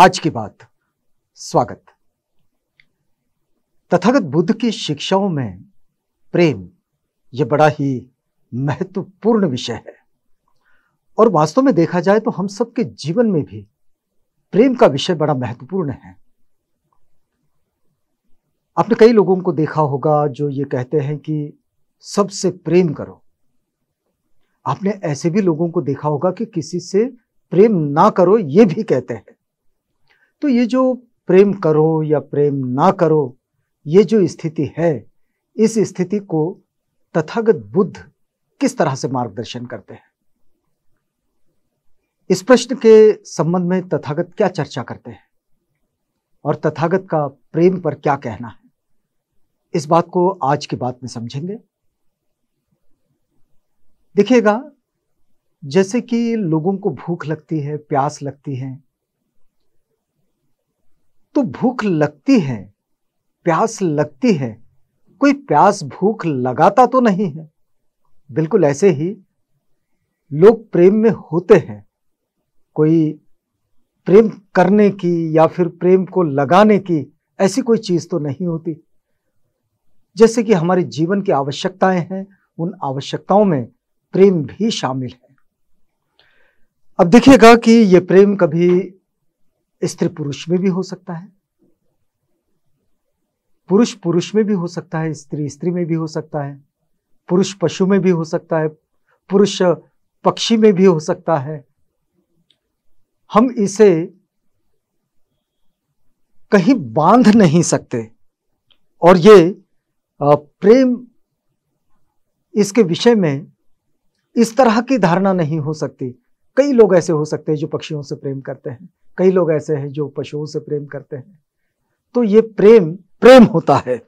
आज की बात स्वागत तथागत बुद्ध की शिक्षाओं में प्रेम यह बड़ा ही महत्वपूर्ण विषय है और वास्तव में देखा जाए तो हम सबके जीवन में भी प्रेम का विषय बड़ा महत्वपूर्ण है आपने कई लोगों को देखा होगा जो ये कहते हैं कि सबसे प्रेम करो आपने ऐसे भी लोगों को देखा होगा कि किसी से प्रेम ना करो ये भी कहते हैं तो ये जो प्रेम करो या प्रेम ना करो ये जो स्थिति है इस स्थिति को तथागत बुद्ध किस तरह से मार्गदर्शन करते हैं इस प्रश्न के संबंध में तथागत क्या चर्चा करते हैं और तथागत का प्रेम पर क्या कहना है इस बात को आज की बात में समझेंगे देखिएगा जैसे कि लोगों को भूख लगती है प्यास लगती है तो भूख लगती है प्यास लगती है कोई प्यास भूख लगाता तो नहीं है बिल्कुल ऐसे ही लोग प्रेम में होते हैं कोई प्रेम करने की या फिर प्रेम को लगाने की ऐसी कोई चीज़ तो नहीं होती जैसे कि हमारे जीवन की आवश्यकताएं हैं उन आवश्यकताओं में प्रेम भी शामिल है अब देखिएगा कि ये प्रेम कभी स्त्री पुरुष में भी हो सकता है पुरुष पुरुष में भी हो सकता है स्त्री स्त्री में भी हो सकता है पुरुष पशु में भी हो सकता है पुरुष पक्षी में भी हो सकता है हम इसे कहीं बांध नहीं सकते और ये प्रेम इसके विषय में इस तरह की धारणा नहीं हो सकती कई लोग ऐसे हो सकते हैं जो पक्षियों से प्रेम करते हैं कई लोग ऐसे हैं जो पशुओं से प्रेम करते हैं तो ये प्रेम प्रेम होता है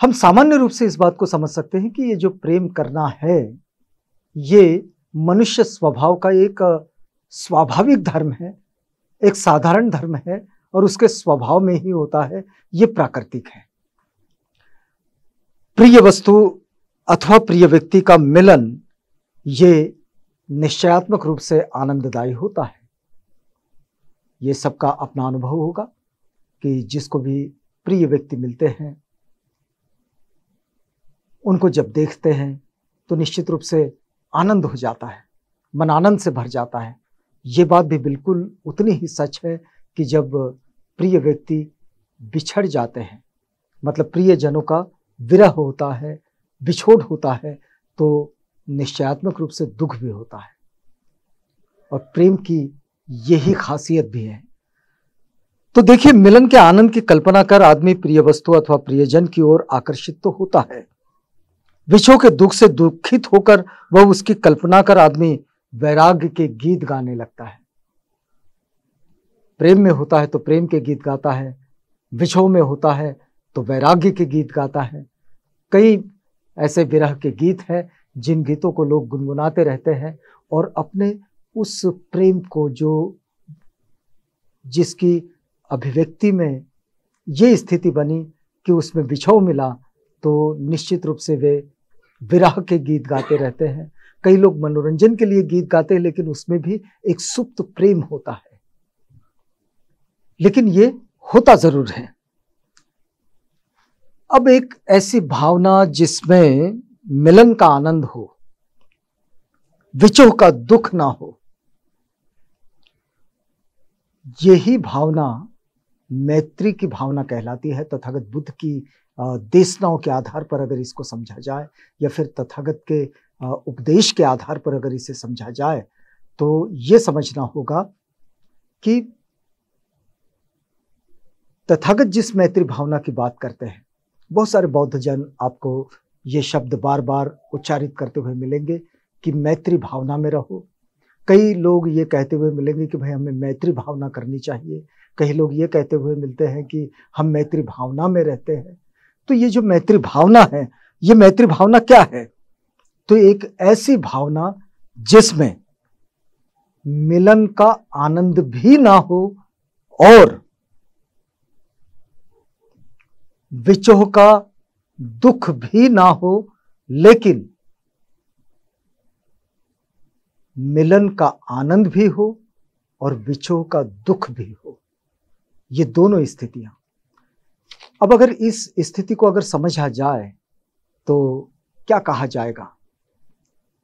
हम सामान्य रूप से इस बात को समझ सकते हैं कि ये जो प्रेम करना है ये मनुष्य स्वभाव का एक स्वाभाविक धर्म है एक साधारण धर्म है और उसके स्वभाव में ही होता है ये प्राकृतिक है प्रिय वस्तु अथवा प्रिय व्यक्ति का मिलन ये निश्चयात्मक रूप से आनंददायी होता है ये सबका अपना अनुभव होगा कि जिसको भी प्रिय व्यक्ति मिलते हैं उनको जब देखते हैं तो निश्चित रूप से आनंद हो जाता है मन आनंद से भर जाता है ये बात भी बिल्कुल उतनी ही सच है कि जब प्रिय व्यक्ति बिछड़ जाते हैं मतलब प्रियजनों का विरह होता है बिछोड़ होता है तो निश्चयात्मक रूप से दुख भी होता है और प्रेम की यही खासियत भी है तो देखिए मिलन के आनंद की कल्पना कर आदमी प्रिय वस्तु अथवा प्रियजन की ओर आकर्षित तो होता है विषो के दुख से दुखित होकर वह उसकी कल्पना कर आदमी वैराग्य के गीत गाने लगता है प्रेम में होता है तो प्रेम के गीत गाता है विषो में होता है तो वैराग्य के गीत गाता है कई ऐसे विरह के गीत हैं जिन गीतों को लोग गुनगुनाते रहते हैं और अपने उस प्रेम को जो जिसकी अभिव्यक्ति में ये स्थिति बनी कि उसमें बिछाव मिला तो निश्चित रूप से वे विरह के गीत गाते रहते हैं कई लोग मनोरंजन के लिए गीत गाते हैं लेकिन उसमें भी एक सुप्त प्रेम होता है लेकिन ये होता जरूर है अब एक ऐसी भावना जिसमें मिलन का आनंद हो विचोह का दुख ना हो यही भावना मैत्री की भावना कहलाती है तथागत बुद्ध की देशनाओं के आधार पर अगर इसको समझा जाए या फिर तथागत के उपदेश के आधार पर अगर इसे समझा जाए तो ये समझना होगा कि तथागत जिस मैत्री भावना की बात करते हैं बहुत सारे बौद्ध जन आपको ये शब्द बार बार उच्चारित करते हुए मिलेंगे कि मैत्री भावना में रहो कई लोग ये कहते हुए मिलेंगे कि भाई हमें मैत्री भावना करनी चाहिए कई लोग ये कहते हुए मिलते हैं कि हम मैत्री भावना में रहते हैं तो ये जो मैत्री भावना है ये मैत्री भावना क्या है तो एक ऐसी भावना जिसमें मिलन का आनंद भी ना हो और विचोह का दुख भी ना हो लेकिन मिलन का आनंद भी हो और विचो का दुख भी हो ये दोनों स्थितियां अब अगर इस स्थिति को अगर समझा जाए तो क्या कहा जाएगा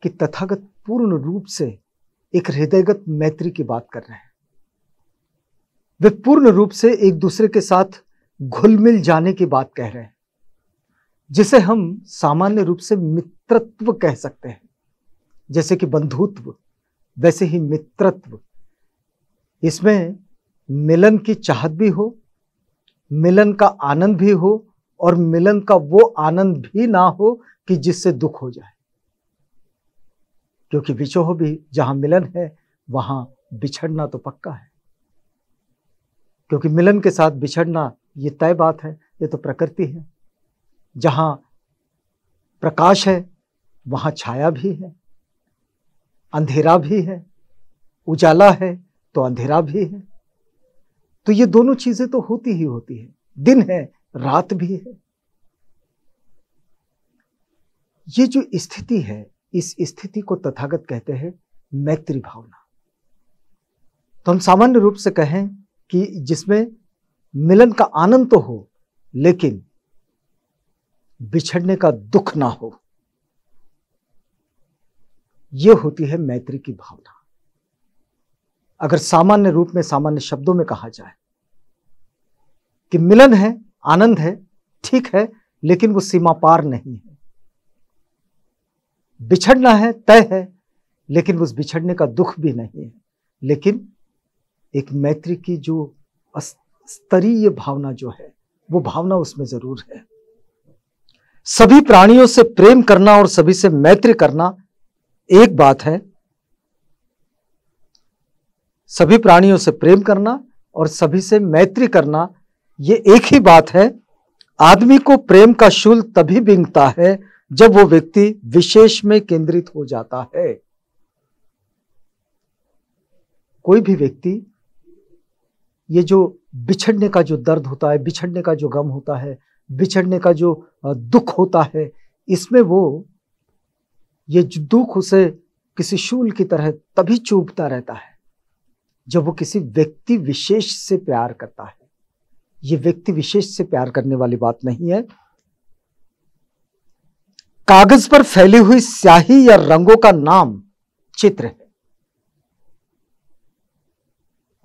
कि तथागत पूर्ण रूप से एक हृदयगत मैत्री की बात कर रहे हैं वे पूर्ण रूप से एक दूसरे के साथ घुल मिल जाने की बात कह रहे हैं जिसे हम सामान्य रूप से मित्रत्व कह सकते हैं जैसे कि बंधुत्व वैसे ही मित्रत्व इसमें मिलन की चाहत भी हो मिलन का आनंद भी हो और मिलन का वो आनंद भी ना हो कि जिससे दुख हो जाए क्योंकि विचोह भी जहां मिलन है वहां बिछड़ना तो पक्का है क्योंकि मिलन के साथ बिछड़ना ये तय बात है ये तो प्रकृति है जहां प्रकाश है वहां छाया भी है अंधेरा भी है उजाला है तो अंधेरा भी है तो ये दोनों चीजें तो होती ही होती है दिन है रात भी है ये जो स्थिति है इस स्थिति को तथागत कहते हैं मैत्री भावना तो हम सामान्य रूप से कहें कि जिसमें मिलन का आनंद तो हो लेकिन बिछड़ने का दुख ना हो यह होती है मैत्री की भावना अगर सामान्य रूप में सामान्य शब्दों में कहा जाए कि मिलन है आनंद है ठीक है लेकिन वो सीमा पार नहीं है बिछड़ना है तय है लेकिन उस बिछड़ने का दुख भी नहीं है लेकिन एक मैत्री की जो स्तरीय भावना जो है वो भावना उसमें जरूर है सभी प्राणियों से प्रेम करना और सभी से मैत्री करना एक बात है सभी प्राणियों से प्रेम करना और सभी से मैत्री करना यह एक ही बात है आदमी को प्रेम का शूल तभी बिंगता है जब वो व्यक्ति विशेष में केंद्रित हो जाता है कोई भी व्यक्ति ये जो बिछड़ने का जो दर्द होता है बिछड़ने का जो गम होता है बिछड़ने का जो दुख होता है इसमें वो ये दुख उसे किसी शूल की तरह तभी चूपता रहता है जब वो किसी व्यक्ति विशेष से प्यार करता है ये व्यक्ति विशेष से प्यार करने वाली बात नहीं है कागज पर फैली हुई स्याही या रंगों का नाम चित्र है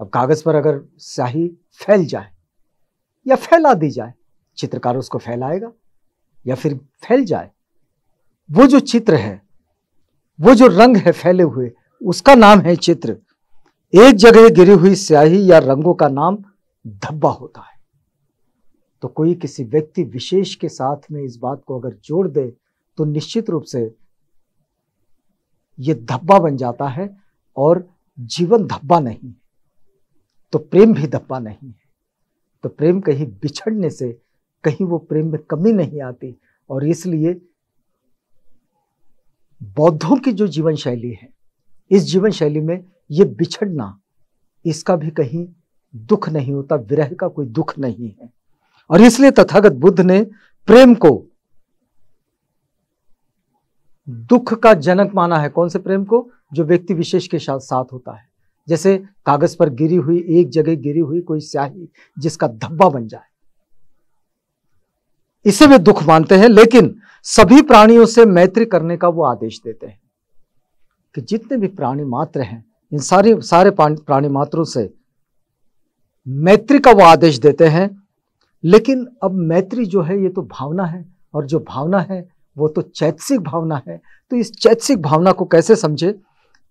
अब कागज पर अगर स्याही फैल जाए या फैला दी जाए चित्रकार उसको फैलाएगा या फिर फैल जाए वो जो चित्र है वो जो रंग है फैले हुए उसका नाम है चित्र एक जगह गिरी हुई स्याही या रंगों का नाम धब्बा होता है तो कोई किसी व्यक्ति विशेष के साथ में इस बात को अगर जोड़ दे तो निश्चित रूप से यह धब्बा बन जाता है और जीवन धब्बा नहीं है तो प्रेम भी धब्बा नहीं है तो प्रेम कहीं बिछड़ने से कहीं वो प्रेम में कमी नहीं आती और इसलिए बौद्धों की जो जीवन शैली है इस जीवन शैली में ये बिछड़ना इसका भी कहीं दुख नहीं होता विरह का कोई दुख नहीं है और इसलिए तथागत बुद्ध ने प्रेम को दुख का जनक माना है कौन से प्रेम को जो व्यक्ति विशेष के साथ साथ होता है जैसे कागज पर गिरी हुई एक जगह गिरी हुई कोई स्याही जिसका धब्बा बन जाए इसे वे दुख मानते हैं लेकिन सभी प्राणियों से मैत्री करने का वो आदेश देते हैं कि जितने भी प्राणी मात्र हैं इन सारे सारे प्राणी मात्रों से मैत्री का वो आदेश देते हैं लेकिन अब मैत्री जो है ये तो भावना है और जो भावना है वो तो चैतसिक भावना है तो इस चैतसिक भावना को कैसे समझे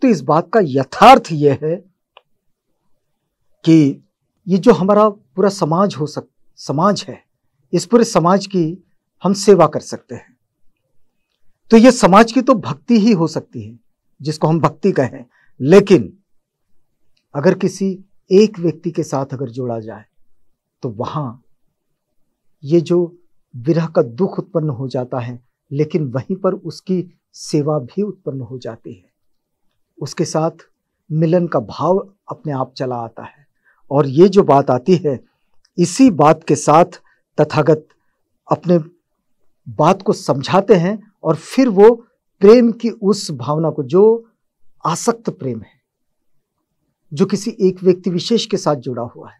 तो इस बात का यथार्थ ये है कि ये जो हमारा पूरा समाज हो सक समाज है इस पूरे समाज की हम सेवा कर सकते हैं तो ये समाज की तो भक्ति ही हो सकती है जिसको हम भक्ति कहें लेकिन अगर किसी एक व्यक्ति के साथ अगर जोड़ा जाए तो वहां ये जो विरह का दुख उत्पन्न हो जाता है लेकिन वहीं पर उसकी सेवा भी उत्पन्न हो जाती है उसके साथ मिलन का भाव अपने आप चला आता है और ये जो बात आती है इसी बात के साथ तथागत अपने बात को समझाते हैं और फिर वो प्रेम की उस भावना को जो आसक्त प्रेम है जो किसी एक व्यक्ति विशेष के साथ जुड़ा हुआ है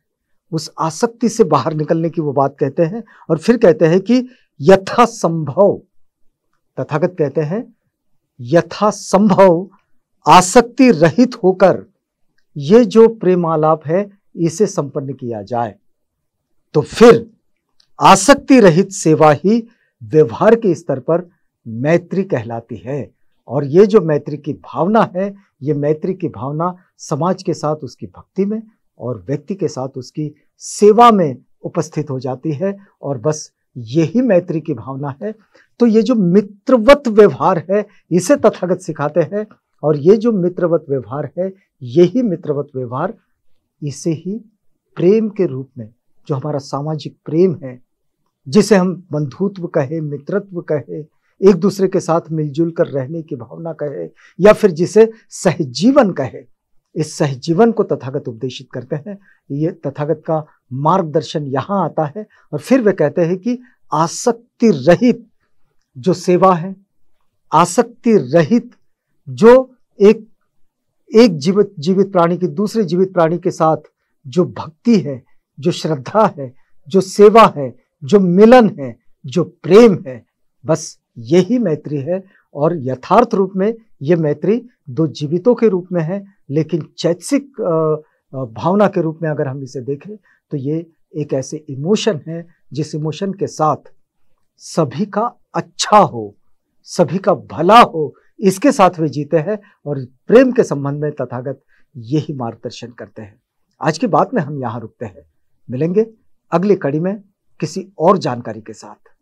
उस आसक्ति से बाहर निकलने की वो बात कहते हैं और फिर कहते हैं कि यथा संभव तथागत कहते हैं यथा संभव आसक्ति रहित होकर ये जो प्रेमालाप है इसे संपन्न किया जाए तो फिर आसक्ति रहित सेवा ही व्यवहार के स्तर पर मैत्री कहलाती है और ये जो मैत्री की भावना है ये मैत्री की भावना समाज के साथ उसकी भक्ति में और व्यक्ति के साथ उसकी सेवा में उपस्थित हो जाती है और बस यही मैत्री की भावना है तो ये जो मित्रवत व्यवहार है इसे तथागत सिखाते हैं और ये जो मित्रवत व्यवहार है यही मित्रवत व्यवहार इसे ही प्रेम के रूप में जो हमारा सामाजिक प्रेम है जिसे हम बंधुत्व कहे मित्रत्व कहे एक दूसरे के साथ मिलजुल कर रहने की भावना कहे या फिर जिसे सहजीवन कहे इस सहजीवन को तथागत उपदेशित करते हैं ये तथागत का मार्गदर्शन यहाँ आता है और फिर वे कहते हैं कि आसक्ति रहित जो सेवा है आसक्ति रहित जो एक एक जीवित जीवित प्राणी की दूसरे जीवित प्राणी के साथ जो भक्ति है जो श्रद्धा है जो सेवा है जो मिलन है जो प्रेम है बस यही मैत्री है और यथार्थ रूप में ये मैत्री दो जीवितों के रूप में है लेकिन चैतसिक भावना के रूप में अगर हम इसे देखें तो ये एक ऐसे इमोशन है जिस इमोशन के साथ सभी का अच्छा हो सभी का भला हो इसके साथ वे जीते हैं और प्रेम के संबंध में तथागत यही मार्गदर्शन करते हैं आज की बात में हम यहाँ रुकते हैं मिलेंगे अगली कड़ी में किसी और जानकारी के साथ